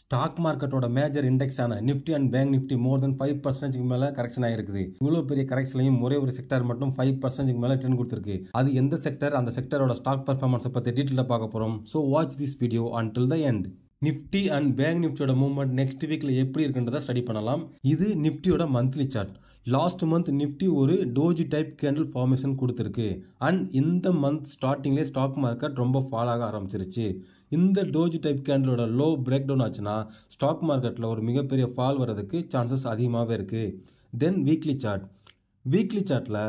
stock மார்க்கெட்டோட major இண்டெக்ஸான Nifty and bank Nifty more then five பர்சன்டேஜ்க்கு மேலே கரெக்ஷன் ஆயிருக்குது இவ்வளோ பெரிய கரெக்ஷன்லையும் ஒரே ஒரு செக்டர் மட்டும் ஃபைவ் பர்சன்டேஜ்க்கு மேலே ட்ரெண்ட் கொடுத்துருக்கு அது எந்த செக்டர் அந்த செக்டரோட ஸ்டாக் பர்ஃபார்மன்ஸை பற்றி டீட்டெயிலாக பார்க்க போகிறோம் so watch this video until the end Nifty and bank நிஃப்டியோட மூவ்மெண்ட் நெக்ஸ்ட் வீக்கில் எப்படி இருக்குன்றதை ஸ்டடி பண்ணலாம் இது நிஃப்டியோட monthly chart last month Nifty ஒரு டோஜி டைப் கேண்டில் ஃபார்மேஷன் கொடுத்துருக்கு அண்ட் இந்த மந்த் ஸ்டார்டிங்லேயே ஸ்டாக் மார்க்கெட் ரொம்ப ஃபால் ஆக ஆரம்பிச்சிருச்சு இந்த டோஜ் டைப் கேண்டலோட லோ பிரேக் டவுன் ஆச்சுன்னா ஸ்டாக் மார்க்கெட்டில் ஒரு மிகப்பெரிய ஃபால் வர்றதுக்கு சான்சஸ் அதிகமாகவே இருக்குது தென் வீக்லி சார்ட் வீக்லி சார்ட்டில்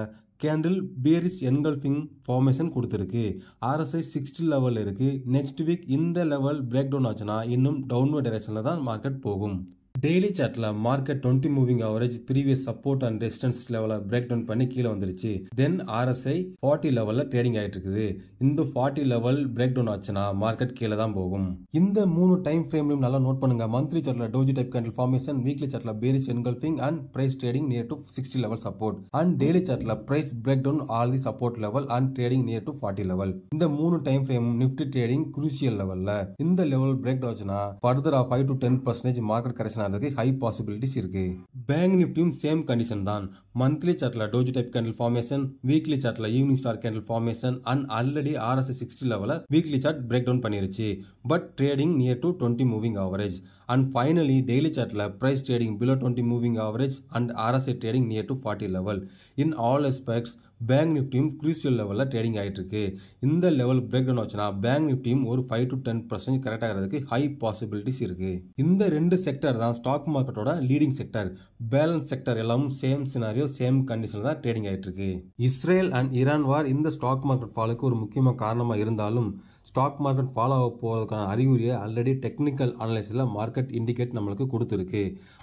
கேண்டில் பியரிஸ் என்கல்ஃபிங் ஃபார்மேஷன் கொடுத்துருக்கு ஆர்எஸ்ஐ சிக்ஸ்டி லெவல் இருக்குது நெக்ஸ்ட் வீக் இந்த லெவல் பிரேக் டவுன் ஆச்சுன்னா இன்னும் டவுன்வர்ட் டைரக்ஷனில் தான் மார்க்கெட் போகும் டெய்லி சார்ட்டில் market twenty moving average previous support and resistance லெவலில் பிரேக் டவுன் பண்ணி கீழே வந்துருச்சு தென் ஆர்எஸ்ஐ ஃபார்ட்டி லெவலில் ட்ரேடிங் ஆகிட்டு இருக்குது இந்த ஃபார்ட்டி லெவல் பிரேக் டவுன் ஆச்சுன்னா மார்க்கெட் கீழே தான் போகும் இந்த மூணு டைம் ஃப்ரேம்லையும் நல்லா நோட் பண்ணுங்க மந்த்லி சார்ட்டில் doji type candle formation weekly சார்ட்ல bearish engulfing and price trading near to sixty level support and daily சார்ட்டில் price break down all the support level and trading near to forty level இந்த மூணு time frame Nifty trading crucial லெவலில் இந்த level break down ஆச்சுன்னா further five to ten percentage market correction ஆகிறதுக்கு high possibilities இருக்குது bank நிப்டியும் same condition தான் monthly சார்ட்டில் doji type candle formation weekly சார்ட்ல evening star candle formation and already RS sixty லெவலில் வீக்லி சார்ட் பிரேக் டவுன் பண்ணிருச்சு but trading near to twenty moving average and finally daily சார்ட்ல price trading below twenty moving average and RSA trading near to forty level in all aspects bank நிஃப்டியும் crucial லெவலில் trading ஆகிட்டுருக்கு இந்த level break down வச்சுன்னா bank நிஃப்டியும் ஒரு five to ten percent correct ஆகிறதுக்கு high possibilities இருக்குது இந்த ரெண்டு செக்டர் தான் ஸ்டாக் மார்க்கெட்டோட லீடிங் செக்டர் பேலன்ஸ் செக்டர் எல்லாமும் சேம் சினாரியோ சேம் கண்டிஷன் தான் ட்ரேடிங் ஆகிட்டு இருக்கு இஸ்ரேல் அண்ட் ஈரான் வார் இந்த ஸ்டாக் மார்க்கெட் ஃபாலுக்கு ஒரு முக்கியமான காரணமாக இருந்தாலும் ஸ்டாக் மார்க்கெட் ஃபாலோ ஆக போகிறதுக்கான அறிகுறியை ஆல்ரெடி டெக்னிக்கல் அனலைஸில் மார்க்கெட் இண்டிகேட் நம்மளுக்கு கொடுத்துருக்கு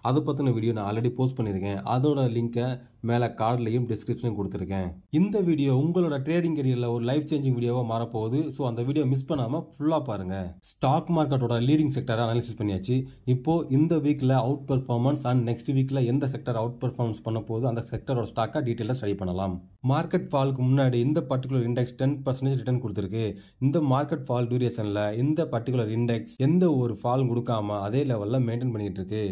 அதை பற்றின வீடியோ நான் ஆல்ரெடி போஸ்ட் பண்ணியிருக்கேன் அதோட லிங்க்கை மேலே கார்ட்லையும் டிஸ்கிரிப்ஷனையும் கொடுத்துருக்கேன் இந்த வீடியோ உங்களோட ட்ரேடிங் கரியரில் ஒரு லைஃப் சேஞ்சிங் வீடியோவாக மாறப்போகுது ஸோ அந்த வீடியோ மிஸ் பண்ணாமல் ஃபுல்லாக பாருங்கள் ஸ்டாக் மார்க்கெட்டோட லீடிங் செக்டரை அனாலிசிஸ் பண்ணியாச்சு இப்போது இந்த வீக்கில் அவுட் பர்ஃபார்மன்ஸ் அண்ட் நெக்ஸ்ட் வீக்கில் எந்த செக்டர் அவுட் பர்ஃபார்மன்ஸ் பண்ண போகுது அந்த செக்டரோட ஸ்டாக்கை டீட்டெயிலாக ஸ்டடி பண்ணலாம் மார்க்கெட் ஃபாலுக்கு முன்னாடி இந்த particular index ten percentage return கொடுத்துருக்கு இந்த மார்க்கெட் ஃபால் டியூரேஷனில் இந்த பர்டிகுலர் இண்டெக்ஸ் எந்த ஒரு ஃபாலும் கொடுக்காம அதே லெவலில் மெயின்டைன் பண்ணிகிட்டு இருக்கு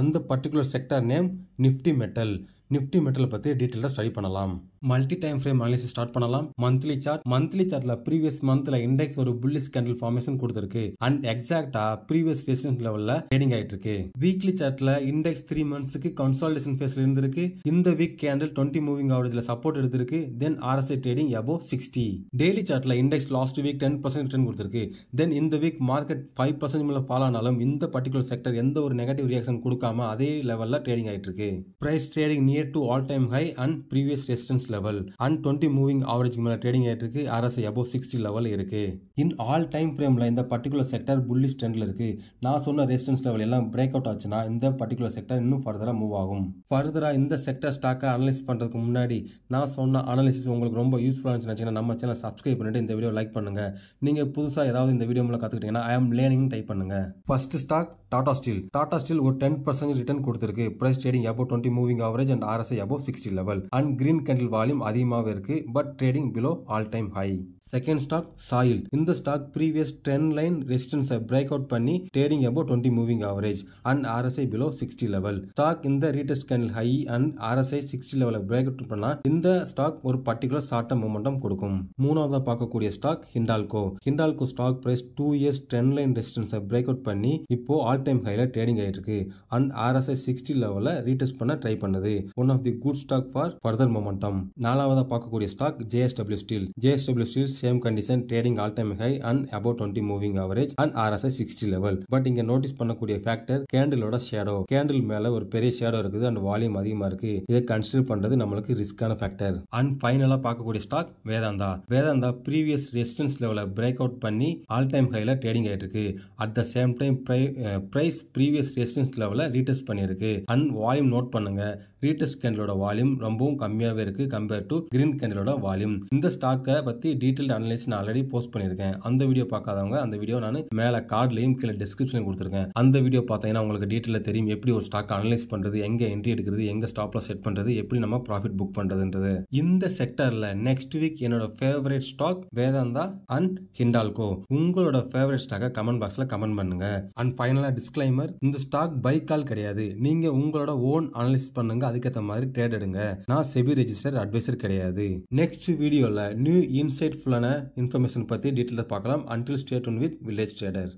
அந்த particular sector name Nifty metal Nifty மெட்டலை பற்றி டீட்டெயிலாக ஸ்டடி பண்ணலாம் multi time frame analysis start பண்ணலாம் மந்த்லி சார்ட் மந்த்லி சார்ட்ல ப்ரீவியஸ் மந்த்ல இண்டெக்ஸ் ஒரு புல்லிஸ் கேண்டில் ஃபார்மேஷன் கொடுத்துருக்கு அண்ட் எக்ஸாக்டா ப்ரீவியஸ் ரெசிஸ்டன்ஸ் லெவல்ல ட்ரேடிங் ஆயிட்டு இருக்கு வீக்லி சார்ட்ல இண்டெக்ஸ் த்ரீ மந்த்ஸ்க்கு கன்சாலிடேஷன் ஃபேஸ்ல இருந்திருக்கு இந்த வீக் கேண்டில் டுவெண்ட்டி மூவிங் ஆவரேஜ்ல சப்போர்ட் எடுத்திருக்கு then RSI trading above sixty daily சார்ட்ல index last week ten percent return கொடுத்துருக்கு தென் இந்த வீக் மார்க்கெட் ஃபைவ் பர்சன்ட் மேல ஃபால் ஆனாலும் இந்த பர்டிகுலர் செக்டர் எந்த ஒரு நெகட்டிவ் ரியாக்ஷன் கொடுக்காம அதே லெவல்ல ட்ரேடிங் ஆயிட்டு இருக்கு price trading near to all time high and previous resistance level and twenty moving average மேல ட்ரேடிங் ஆயிட்டு இருக்கு ஆர்எஸ்ஐ அபோவ் சிக்ஸ்டி லெவல் இருக்கு இன் ஆல் டைம் ஃப்ரேம்ல இந்த பர்டிகுலர் செக்டர் புல்லிஷ் ட்ரெண்டில் இருக்கு நான் சொன்ன ரெசிஸ்டன்ஸ் லெவல் எல்லாம் பிரேக் அவுட் ஆச்சுன்னா இந்த பர்டிகுலர் செக்டர் இன்னும் ஃபர்தராக மூவ் ஆகும் ஃபர்தரா இந்த செக்டர் ஸ்டாக்கை அனலைஸ் பண்றதுக்கு முன்னாடி நான் சொன்ன அனலிசிஸ் உங்களுக்கு ரொம்ப யூஸ்ஃபுல்லா இருந்துச்சுன்னா நம்ம சேனல் சப்ஸ்கிரைப் பண்ணிட்டு இந்த வீடியோ லைக் பண்ணுங்க நீங்க புதுசாக ஏதாவது இந்த வீடியோ மூலம் கத்துக்கிட்டீங்கன்னா ஐ ஆம் லேர்னிங் டைப் பண்ணுங்க first stock Tata steel Tata steel ஒரு டென் பர்சன்டேஜ் ரிட்டர்ன் கொடுத்துருக்கு price trading above twenty moving average and RSI above sixty level and green candle volume அதிகமாகவே இருக்குது but trading below all time high second stock SAIL இந்த stock previous trend line ரெசிஸ்டன்ஸை break out பண்ணி trading about twenty moving average and RSI below sixty level stock இந்த retest candle high and RSI sixty லெவலை break out பண்ணா இந்த stock ஒரு particular short momentum கொடுக்கும் மூணாவதாக பார்க்கக்கூடிய stock Hindalco Hindalco stock price two years trend line ரெசிஸ்டன்ஸை பிரேக் அவுட் பண்ணி இப்போ ஆல் டைம் ஹைல ட்ரேடிங் ஆயிட்டு அண்ட் ஆர்எஸ்ஐ சிக்ஸ்டி லெவலில் ரீடெஸ்ட் பண்ண ட்ரை பண்ணுது one of the good stock for further momentum நாலாவதாக பார்க்கக்கூடிய stock JSW steel JSW steel same condition trading all time high and above twenty moving average and RSI sixty level but இங்க notice பண்ணக்கூடிய factor கேண்டிலோட shadow candle மேல ஒரு பெரிய shadow இருக்குது and volume அதிகமா இருக்கு இதை கன்சிடர் பண்றது நம்மளுக்கு ரிஸ்கான ஃபேக்டர் அண்ட் ஃபைனலா பார்க்கக்கூடிய stock Vedanta Vedanta previous resistance லெவல பிரேக் அவுட் பண்ணி ஆல் டைம் ஹைல ட்ரேடிங் ஆயிட்டு இருக்கு at the same time price previous resistance லெவல ரீடெஸ்ட் பண்ணியிருக்கு அண்ட் வால்யூம் நோட் பண்ணுங்க ரீட்டஸ் கேண்டலோட வால்யூம் ரொம்பவும் கம்மியாகவே இருக்குது கம்பேர் டு கிரீன் கேண்டலோட வால்யூம் இந்த ஸ்டாக்கை பற்றி டீட்டெயில் அனலைஸ் நான் ஆல்ரெடி போஸ்ட் பண்ணியிருக்கேன் அந்த வீடியோ பார்க்காதவங்க அந்த வீடியோ நான் மேலே கார்ட்லையும் கீழே டிஸ்கிரிப்ஷன் கொடுத்துருக்கேன் அந்த வீடியோ பார்த்தீங்கன்னா உங்களுக்கு டீட்டெயில் தெரியும் எப்படி ஒரு ஸ்டாக் அனலைஸ் பண்ணுறது எங்கே என்ட்ரி எடுக்கிறது எங்கே ஸ்டாப்லாம் செட் பண்ணுறது எப்படி நம்ம ப்ராஃபிட் புக் பண்ணுறதுன்றது இந்த செக்டர்ல நெக்ஸ்ட் வீக் என்னோட favourite stock Vedanta and Hindalco உங்களோட ஃபேவரட் ஸ்டாக்கை கமெண்ட் பாக்ஸில் கமெண்ட் பண்ணுங்க அண்ட் ஃபைனலாக டிஸ்க்ளைமர் இந்த ஸ்டாக் பைக் கால் கிடையாது நீங்கள் உங்களோட ஓன் அனலைஸ் பண்ணுங்க அதுக்கேற்ற மாதிரி ட்ரேட் எடுங்க நான் செபி ரெஜிஸ்டர் அட்வைசர் கிடையாது நெக்ஸ்ட் வீடியோவில் நியூ இன்சைட் ஃபுல்லான இன்ஃபர்மேஷன் பற்றி டீட்டெயில் பார்க்கலாம் until state one with village trader